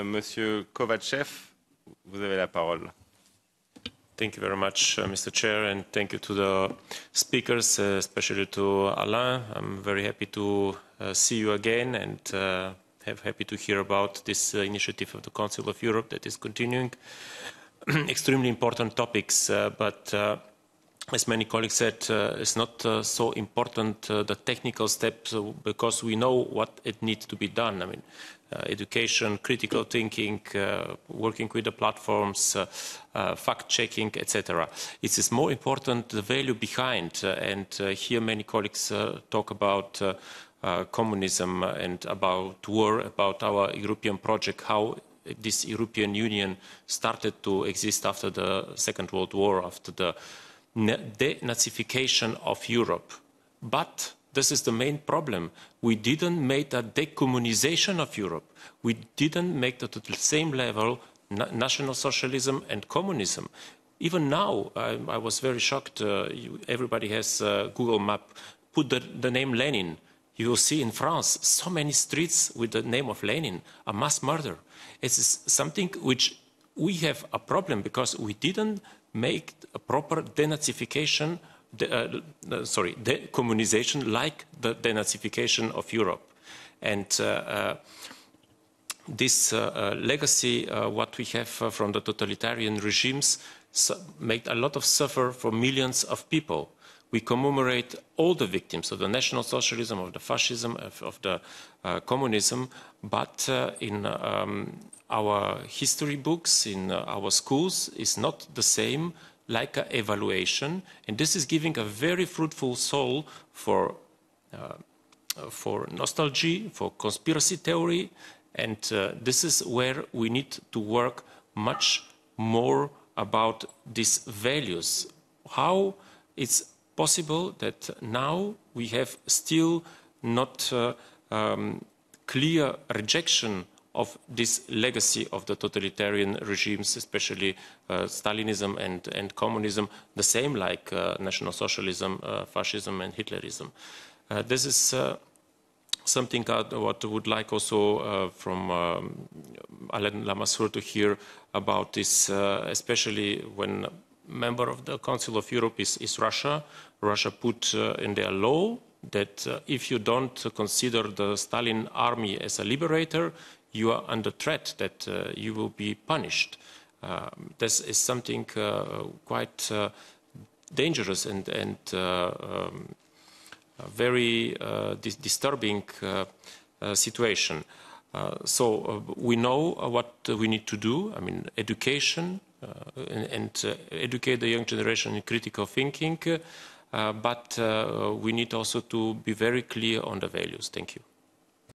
Euh, Monsieur Kovachev, vous avez la parole. Thank you very much, uh, Mr. Chair, and thank you to the speakers, uh, especially to Alain. I'm very happy to uh, see you again and uh, have happy to hear about this uh, initiative of the Council of Europe that is continuing. Extremely important topics, uh, but as many colleagues said, uh, it's not uh, so important uh, the technical steps uh, because we know what it needs to be done. I mean, uh, education, critical thinking, uh, working with the platforms, fact-checking, etc. It is more important the value behind, and here many colleagues talk about communism and about war, about our European project, how this European Union started to exist after the Second World War, after the denazification of Europe. But this is the main problem. We didn't make the decommunization of Europe. We didn't make the, the same level National Socialism and Communism. Even now, I, um, I was very shocked. Uh, you, everybody has uh, Google Map. Put the, the name Lenin. You will see in France so many streets with the name of Lenin, a mass murder. It's something which we have a problem because we didn't make a proper denazification, de, uh, uh, sorry, decommunization like the denazification of Europe. And uh, uh, this legacy, what we have from the totalitarian regimes, made a lot of suffer for millions of people. We commemorate all the victims of the National Socialism, of the Fascism, of, of the uh, Communism, but uh, in um, our history books, in uh, our schools, it's not the same like an evaluation. And this is giving a very fruitful soul for, uh, for nostalgia, for conspiracy theory, and uh, this is where we need to work much more about these values. How it's possible that now we have still not uh, um, clear rejection of this legacy of the totalitarian regimes, especially uh, Stalinism and, and, communism, the same like uh, National Socialism, uh, Fascism and Hitlerism. Uh, this is uh, something that what I would like also uh, from um, Alain Lamassoure to hear about this, uh, especially when member of the Council of Europe is, is Russia. Russia put uh, in their law that uh, if you don't consider the Stalin army as a liberator, you are under threat that uh, you will be punished. Um, this is something uh, quite dangerous and, and um, very uh, dis disturbing uh, uh, situation. so we know what we need to do. I mean, education and, and educate the young generation in critical thinking, but we need also to be very clear on the values. Thank you.